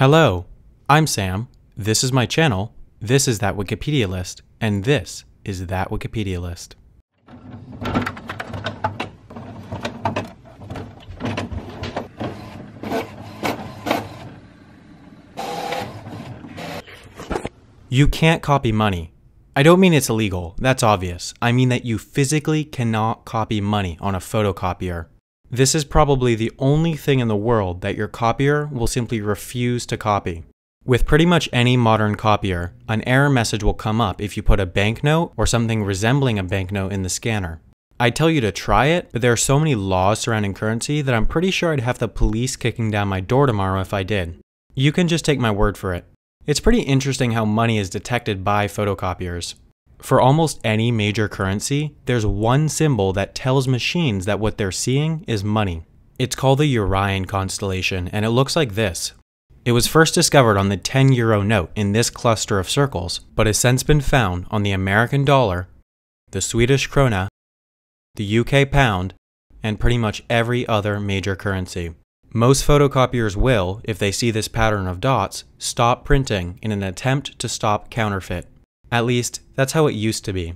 Hello, I'm Sam, this is my channel, this is That Wikipedia List, and this is That Wikipedia List. You can't copy money. I don't mean it's illegal, that's obvious. I mean that you physically cannot copy money on a photocopier. This is probably the only thing in the world that your copier will simply refuse to copy. With pretty much any modern copier, an error message will come up if you put a banknote or something resembling a banknote in the scanner. I tell you to try it, but there are so many laws surrounding currency that I'm pretty sure I'd have the police kicking down my door tomorrow if I did. You can just take my word for it. It's pretty interesting how money is detected by photocopiers. For almost any major currency, there's one symbol that tells machines that what they're seeing is money. It's called the Urian constellation, and it looks like this. It was first discovered on the 10 euro note in this cluster of circles, but has since been found on the American dollar, the Swedish krona, the UK pound, and pretty much every other major currency. Most photocopiers will, if they see this pattern of dots, stop printing in an attempt to stop counterfeit. At least, that's how it used to be.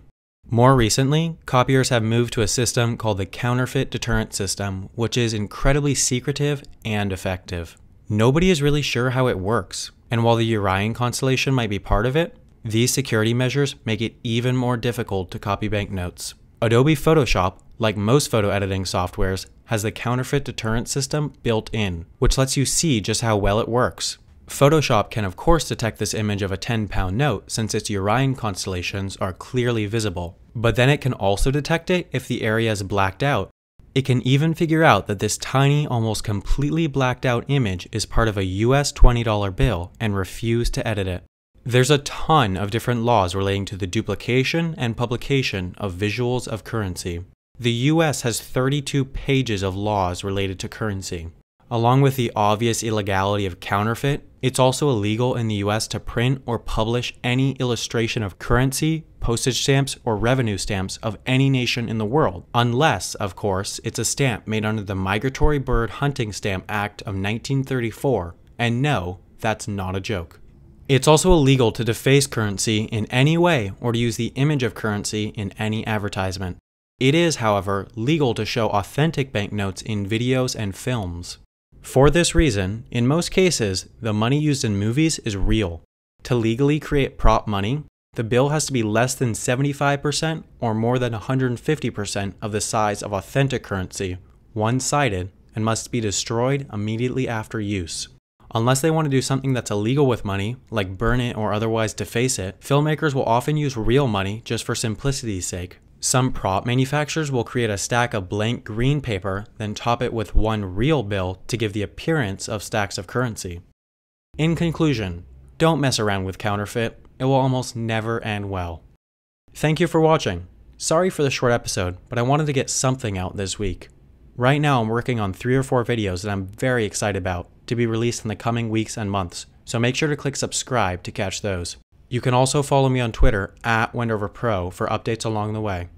More recently, copiers have moved to a system called the Counterfeit Deterrent System, which is incredibly secretive and effective. Nobody is really sure how it works, and while the Orion constellation might be part of it, these security measures make it even more difficult to copy banknotes. Adobe Photoshop, like most photo editing softwares, has the counterfeit deterrent system built in, which lets you see just how well it works. Photoshop can of course detect this image of a 10 pound note since its Orion constellations are clearly visible, but then it can also detect it if the area is blacked out. It can even figure out that this tiny, almost completely blacked out image is part of a US $20 bill and refuse to edit it. There's a ton of different laws relating to the duplication and publication of visuals of currency. The US has 32 pages of laws related to currency. Along with the obvious illegality of counterfeit, it's also illegal in the US to print or publish any illustration of currency, postage stamps, or revenue stamps of any nation in the world, unless, of course, it's a stamp made under the Migratory Bird Hunting Stamp Act of 1934. And no, that's not a joke. It's also illegal to deface currency in any way or to use the image of currency in any advertisement. It is, however, legal to show authentic banknotes in videos and films. For this reason, in most cases, the money used in movies is real. To legally create prop money, the bill has to be less than 75% or more than 150% of the size of authentic currency, one sided, and must be destroyed immediately after use. Unless they want to do something that's illegal with money, like burn it or otherwise deface it, filmmakers will often use real money just for simplicity's sake, some prop manufacturers will create a stack of blank green paper, then top it with one real bill to give the appearance of stacks of currency. In conclusion, don't mess around with counterfeit, it will almost never end well. Thank you for watching. Sorry for the short episode, but I wanted to get something out this week. Right now I'm working on 3 or 4 videos that I'm very excited about to be released in the coming weeks and months, so make sure to click subscribe to catch those. You can also follow me on Twitter at WendoverPro for updates along the way.